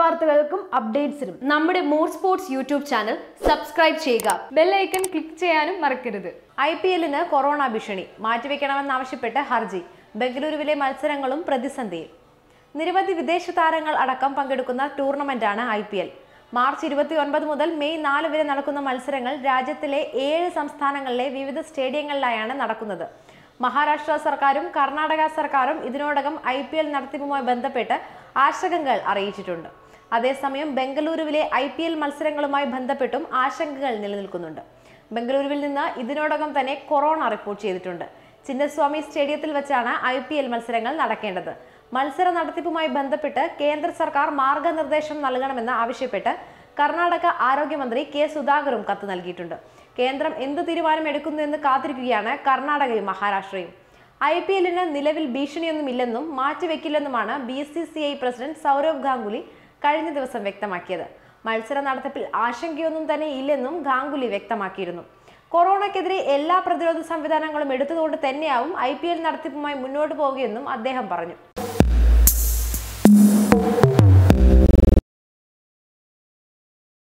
വാർത്തകൾക്കും അപ്ഡേറ്റ്സിനും നമ്മുടെ more sports YouTube channel subscribe ചെയ്യുക ബെല്ലൈക്കൺ ക്ലിക്ക് ചെയ്യാനും മറക്കരുത് ഐ പി എല്ലിന് കൊറോണ ഭീഷണി മാറ്റിവെക്കണമെന്നാവശ്യപ്പെട്ട് ഹർജി ബംഗളൂരുവിലെ മത്സരങ്ങളും പ്രതിസന്ധിയിൽ നിരവധി വിദേശ താരങ്ങൾ അടക്കം പങ്കെടുക്കുന്ന ടൂർണമെന്റാണ് ഐ പി എൽ മാർച്ച് ഇരുപത്തി ഒൻപത് മുതൽ മെയ് നാല് വരെ നടക്കുന്ന മത്സരങ്ങൾ രാജ്യത്തിലെ ഏഴ് സംസ്ഥാനങ്ങളിലെ വിവിധ സ്റ്റേഡിയങ്ങളിലായാണ് നടക്കുന്നത് മഹാരാഷ്ട്ര സർക്കാരും കർണാടക സർക്കാരും ഇതിനോടകം ഐ പി എൽ നടത്തിപ്പുമായി ബന്ധപ്പെട്ട് ആശങ്കകൾ അറിയിച്ചിട്ടുണ്ട് അതേസമയം ബംഗളൂരുവിലെ ഐ പി എൽ മത്സരങ്ങളുമായി ബന്ധപ്പെട്ടും ആശങ്കകൾ നിലനിൽക്കുന്നുണ്ട് ബംഗളൂരുവിൽ നിന്ന് ഇതിനോടകം തന്നെ കൊറോണ റിപ്പോർട്ട് ചെയ്തിട്ടുണ്ട് ചിന്നസ്വാമി സ്റ്റേഡിയത്തിൽ വെച്ചാണ് ഐ പി എൽ മത്സരങ്ങൾ നടക്കേണ്ടത് മത്സര നടത്തിപ്പുമായി ബന്ധപ്പെട്ട് കേന്ദ്ര സർക്കാർ മാർഗനിർദ്ദേശം നൽകണമെന്ന് ആവശ്യപ്പെട്ട് കർണാടക ആരോഗ്യമന്ത്രി കെ സുധാകറും കത്ത് നൽകിയിട്ടുണ്ട് കേന്ദ്രം എന്ത് തീരുമാനം എടുക്കുന്നു എന്ന് കാത്തിരിക്കുകയാണ് കർണാടകയും മഹാരാഷ്ട്രയും ഐ പി എല്ലിന് നിലവിൽ ഭീഷണിയൊന്നുമില്ലെന്നും മാറ്റിവെക്കില്ലെന്നുമാണ് B C C I president Sourav Ganguly കഴിഞ്ഞ ദിവസം വ്യക്തമാക്കിയത് മത്സര നടത്തിപ്പിൽ ആശങ്കയൊന്നും തന്നെ ഇല്ലെന്നും ഗാംഗുലി വ്യക്തമാക്കിയിരുന്നു കൊറോണയ്ക്കെതിരെ എല്ലാ പ്രതിരോധ സംവിധാനങ്ങളും എടുത്തതുകൊണ്ട് തന്നെയാവും ഐ പി എൽ നടത്തിപ്പുമായി മുന്നോട്ട് പോകുകയെന്നും അദ്ദേഹം പറഞ്ഞു